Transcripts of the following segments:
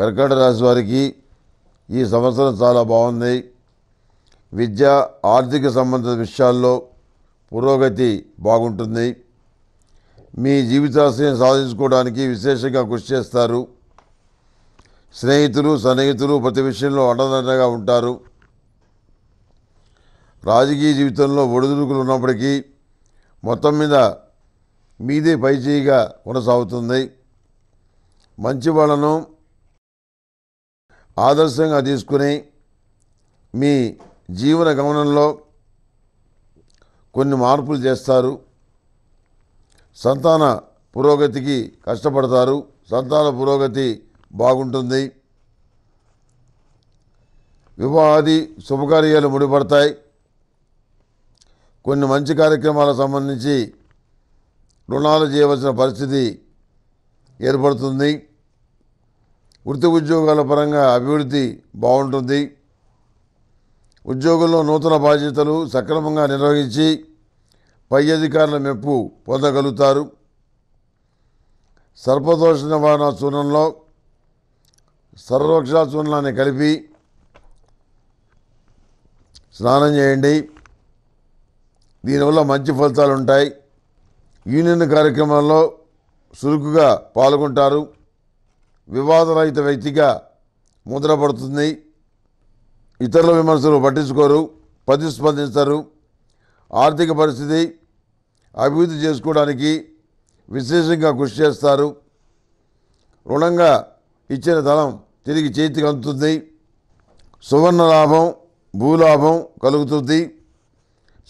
కర్కాటక రాశి వారికి ఈ సంవత్సరం చాలా బాగుంది విద్య ఆర్థిక సంబంధిత విషయాల్లో పురోగతి బాగుంటుంది మీ జీవితాశయం సాధించుకోవడానికి విశేషంగా కృషి చేస్తారు స్నేహితులు సన్నిహితులు ప్రతి విషయంలో అండదండగా ఉంటారు రాజకీయ జీవితంలో ఒడిదుడుకులు ఉన్నప్పటికీ మొత్తం మీద మీదే పైచేయిగా కొనసాగుతుంది మంచి వాళ్ళను ఆదర్శంగా తీసుకుని మీ జీవన గమనంలో కొన్ని మార్పులు చేస్తారు సంతాన పురోగతికి కష్టపడతారు సంతాన పురోగతి బాగుంటుంది వివాహాది శుభకార్యాలు ముడిపడతాయి కొన్ని మంచి కార్యక్రమాలకు సంబంధించి రుణాలు చేయవలసిన పరిస్థితి ఏర్పడుతుంది వృత్తి ఉద్యోగాల పరంగా అభివృద్ధి బాగుంటుంది ఉద్యోగంలో నూతన బాధ్యతలు సక్రమంగా నిర్వహించి పై అధికారుల మెప్పు పొందగలుగుతారు సర్పదోష నివారణ చూర్ణంలో సర్వక్ష చూర్ణాన్ని కలిపి స్నానం చేయండి దీనివల్ల మంచి ఫలితాలు ఉంటాయి యూనియన్ కార్యక్రమాల్లో చురుకుగా పాల్గొంటారు వివాదరహిత వ్యక్తిగా ముద్రపడుతుంది ఇతరుల విమర్శలు పట్టించుకోరు ప్రతిస్పందిస్తారు ఆర్థిక పరిస్థితి అభివృద్ధి చేసుకోవడానికి విశేషంగా కృషి చేస్తారు రుణంగా ఇచ్చిన ధనం తిరిగి చేతికి అందుతుంది సువర్ణ లాభం భూలాభం కలుగుతుంది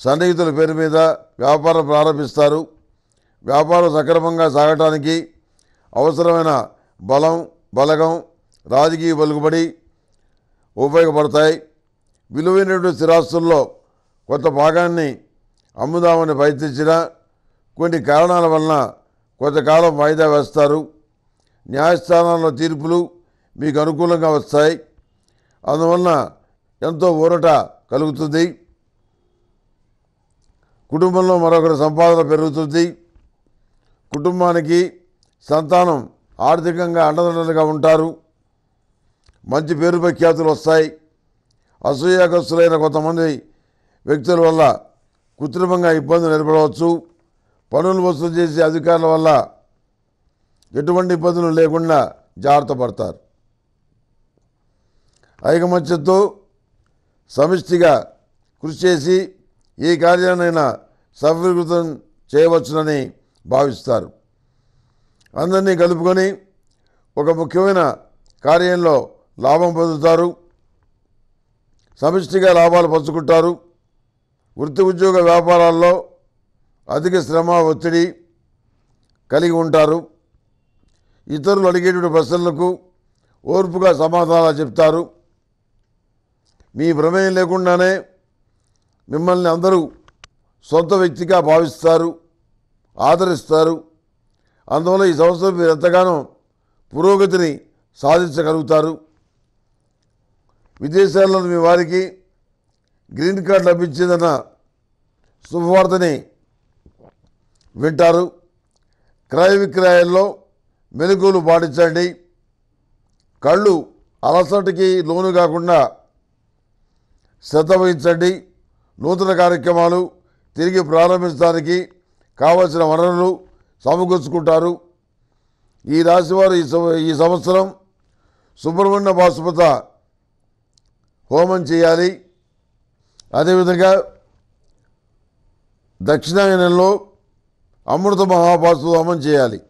సన్నిహితుల పేరు మీద వ్యాపారం ప్రారంభిస్తారు వ్యాపారం సక్రమంగా సాగటానికి అవసరమైన బలం బలగం రాజకీయ వెలుగుబడి ఉపయోగపడతాయి విలువైనటువంటి స్థిరాస్తుల్లో కొంత భాగాన్ని అమ్ముదామని ప్రయత్నించిన కొన్ని కారణాల వలన కొంతకాలం వాయిదా వేస్తారు న్యాయస్థానాల్లో తీర్పులు మీకు అనుకూలంగా వస్తాయి అందువలన ఎంతో ఊరట కలుగుతుంది కుటుంబంలో మరొకరి సంపాదన పెరుగుతుంది కుటుంబానికి సంతానం ఆర్థికంగా అండదండలుగా ఉంటారు మంచి పేరు ప్రఖ్యాతులు వస్తాయి అసూయాగ్రస్తులైన కొంతమంది వ్యక్తుల వల్ల కృత్రిమంగా ఇబ్బందులు ఏర్పడవచ్చు పనులు వసూలు చేసే అధికారుల వల్ల ఎటువంటి ఇబ్బందులు లేకుండా జాగ్రత్త పడతారు ఐకమత్యంతో సమిష్టిగా కృషి చేసి ఈ కార్యాన్ని సఫలీకృతం చేయవచ్చునని భావిస్తారు అందరినీ కలుపుకొని ఒక ముఖ్యమైన కార్యంలో లాభం పొందుతారు సమిష్టిగా లాభాలు పంచుకుంటారు వృత్తి ఉద్యోగ వ్యాపారాల్లో అధిక శ్రమ ఒత్తిడి కలిగి ఉంటారు ఇతరులు అడిగేటువంటి ప్రశ్నలకు ఓర్పుగా సమాధానాలు చెప్తారు మీ ప్రమేయం లేకుండానే మిమ్మల్ని అందరూ సొంత వ్యక్తిగా భావిస్తారు ఆదరిస్తారు అందువల్ల ఈ సంవత్సరం మీరు ఎంతగానో పురోగతిని సాధించగలుగుతారు విదేశాల్లో మీ వారికి గ్రీన్ కార్డు లభించిందన్న శుభవార్తని వింటారు క్రయ విక్రయాల్లో మెలకువలు పాటించండి కళ్ళు అలసటకి లోను కాకుండా శ్రద్ధ వహించండి నూతన కార్యక్రమాలు తిరిగి ప్రారంభించడానికి కావలసిన వనరులు సమకూర్చుకుంటారు ఈ రాశివారు ఈ సంవత్సరం సుబ్రహ్మణ్య బాసుపత హోమం చేయాలి అదేవిధంగా దక్షిణాయనంలో అమృత మహాపాసు హోమం చేయాలి